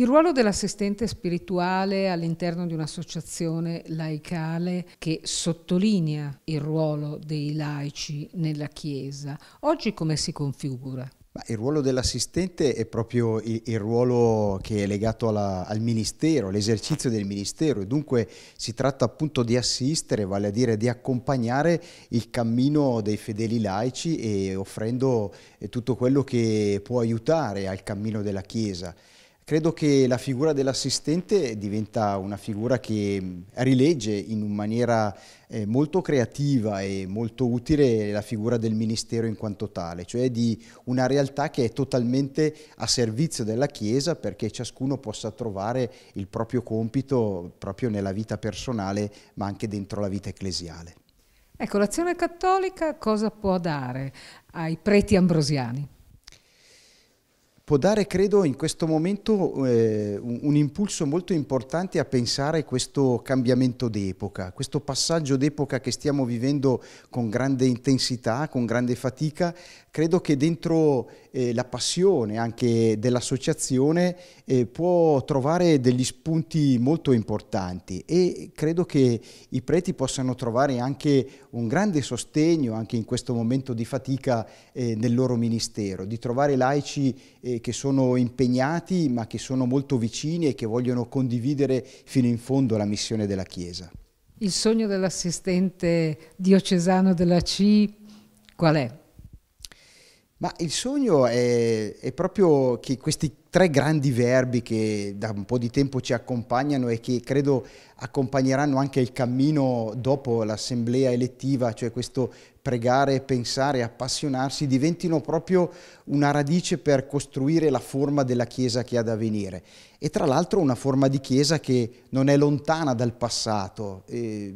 Il ruolo dell'assistente spirituale all'interno di un'associazione laicale che sottolinea il ruolo dei laici nella Chiesa, oggi come si configura? il ruolo dell'assistente è proprio il, ruolo che è legato alla, al ministero, all'esercizio del ministero e dunque si tratta appunto di assistere, vale a dire di accompagnare il cammino dei fedeli laici e offrendo eh, tutto quello che può aiutare al cammino della Chiesa. Credo che la figura dell'assistente diventa una figura che mm, rilegge in maniera eh, molto creativa e molto utile la figura del Ministero in quanto tale, cioè di una realtà che è totalmente a servizio della Chiesa perché ciascuno possa trovare il proprio compito proprio nella vita personale ma anche dentro la vita ecclesiale. Ecco, l'azione cattolica cosa può dare ai preti ambrosiani? può dare, credo, in questo momento eh, un, un, impulso molto importante a pensare a questo cambiamento d'epoca, questo passaggio d'epoca che stiamo vivendo con grande intensità, con grande fatica. Credo che dentro eh, la passione anche dell'associazione eh, può trovare degli spunti molto importanti e credo che i preti possano trovare anche un grande sostegno anche in questo momento di fatica eh, nel loro ministero, di trovare laici eh, che sono impegnati ma che sono molto vicini e che vogliono condividere fino in fondo la missione della Chiesa. Il sogno dell'assistente diocesano della CI qual è? Ma il sogno è, è, proprio che questi tre grandi verbi che da un po' di tempo ci accompagnano e che credo accompagneranno anche il cammino dopo l'assemblea elettiva, cioè questo pregare, pensare, appassionarsi, diventino proprio una radice per costruire la forma della Chiesa che ha da venire. E tra l'altro una forma di Chiesa che non è lontana dal passato. E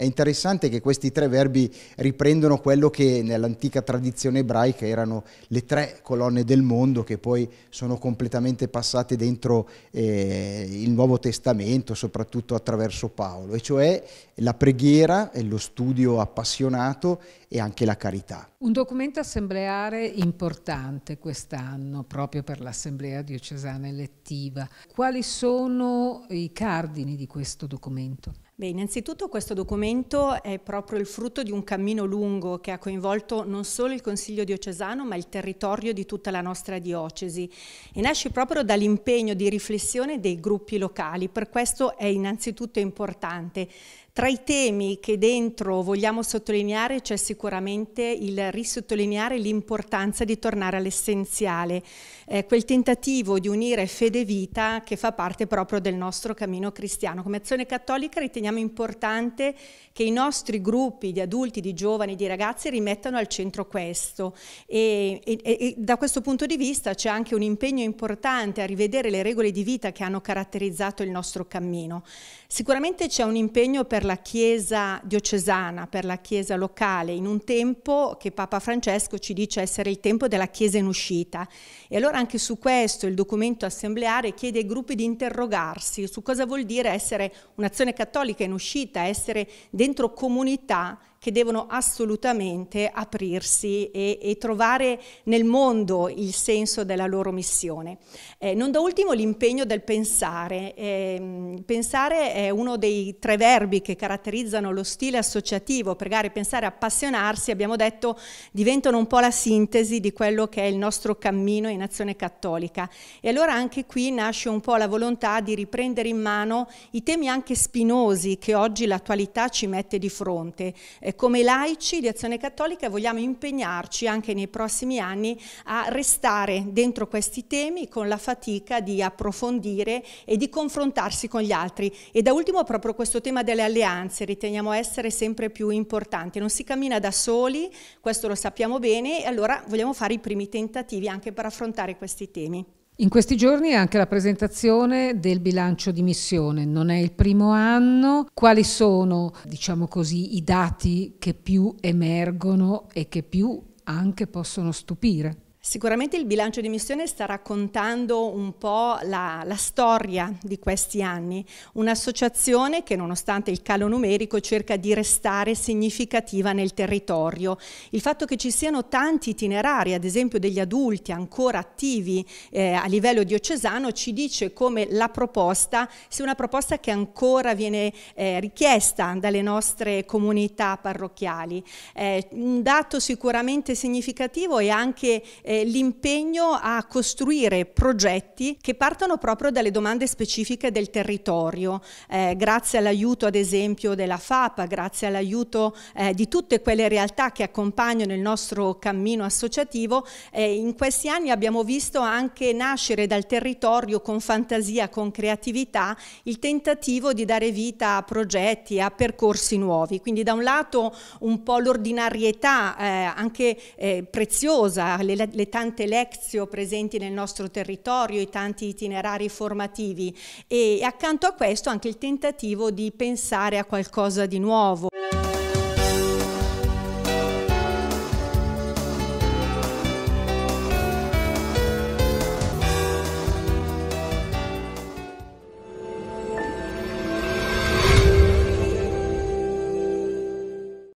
è interessante che questi tre verbi riprendono quello che nell'antica tradizione ebraica erano le tre colonne del mondo che poi sono completamente passate dentro eh, il Nuovo Testamento, soprattutto attraverso Paolo, e cioè la preghiera, lo studio appassionato e anche la carità. Un documento assembleare importante quest'anno proprio per l'Assemblea diocesana elettiva. Quali sono i cardini di questo documento? Beh, innanzitutto questo documento è proprio il frutto di un cammino lungo che ha coinvolto non solo il Consiglio diocesano ma il territorio di tutta la nostra diocesi e nasce proprio dall'impegno di riflessione dei gruppi locali, per questo è innanzitutto importante. Tra i temi che dentro vogliamo sottolineare c'è sicuramente il risottolineare l'importanza di tornare all'essenziale, eh, quel tentativo di unire fede e vita che fa parte proprio del nostro cammino cristiano. Come azione cattolica riteniamo riteniamo importante che i nostri gruppi di adulti, di giovani, di ragazzi rimettano al centro questo e, e, e da questo punto di vista c'è anche un impegno importante a rivedere le regole di vita che hanno caratterizzato il nostro cammino. Sicuramente c'è un impegno per la Chiesa diocesana, per la Chiesa locale, in un tempo che Papa Francesco ci dice essere il tempo della Chiesa in uscita. E allora anche su questo il documento assembleare chiede ai gruppi di interrogarsi su cosa vuol dire essere un'azione cattolica politica in uscita, essere dentro comunità che devono assolutamente aprirsi e, e trovare nel mondo il senso della loro missione. Eh, non da ultimo l'impegno del pensare. Eh, pensare è uno dei tre verbi che caratterizzano lo stile associativo, pregare, pensare, appassionarsi, abbiamo detto, diventano un po' la sintesi di quello che è il nostro cammino in azione cattolica. E allora anche qui nasce un po' la volontà di riprendere in mano i temi anche spinosi che oggi l'attualità ci mette di fronte eh, come laici di Azione Cattolica vogliamo impegnarci anche nei prossimi anni a restare dentro questi temi con la fatica di approfondire e di confrontarsi con gli altri. E da ultimo proprio questo tema delle alleanze riteniamo essere sempre più importante. Non si cammina da soli, questo lo sappiamo bene, e allora vogliamo fare i primi tentativi anche per affrontare questi temi. In questi giorni è anche la presentazione del bilancio di missione, non è il primo anno, quali sono diciamo così, i dati che più emergono e che più anche possono stupire? Sicuramente il bilancio di missione sta raccontando un po' la, la storia di questi anni, un'associazione che nonostante il calo numerico cerca di restare significativa nel territorio. Il fatto che ci siano tanti itinerari, ad esempio degli adulti ancora attivi eh, a livello diocesano, ci dice come la proposta sia una proposta che ancora viene eh, richiesta dalle nostre comunità parrocchiali. Eh, un dato sicuramente significativo è anche eh, l'impegno a costruire progetti che partano proprio dalle domande specifiche del territorio, eh, grazie all'aiuto ad esempio della FAPA, grazie all'aiuto eh, di tutte quelle realtà che accompagnano il nostro cammino associativo, eh, in questi anni abbiamo visto anche nascere dal territorio con fantasia, con creatività, il tentativo di dare vita a progetti, a percorsi nuovi. Quindi da un lato un po' l'ordinarietà eh, anche eh, preziosa, le, le tante lezio presenti nel nostro territorio, i tanti itinerari formativi e accanto a questo anche il tentativo di pensare a qualcosa di nuovo.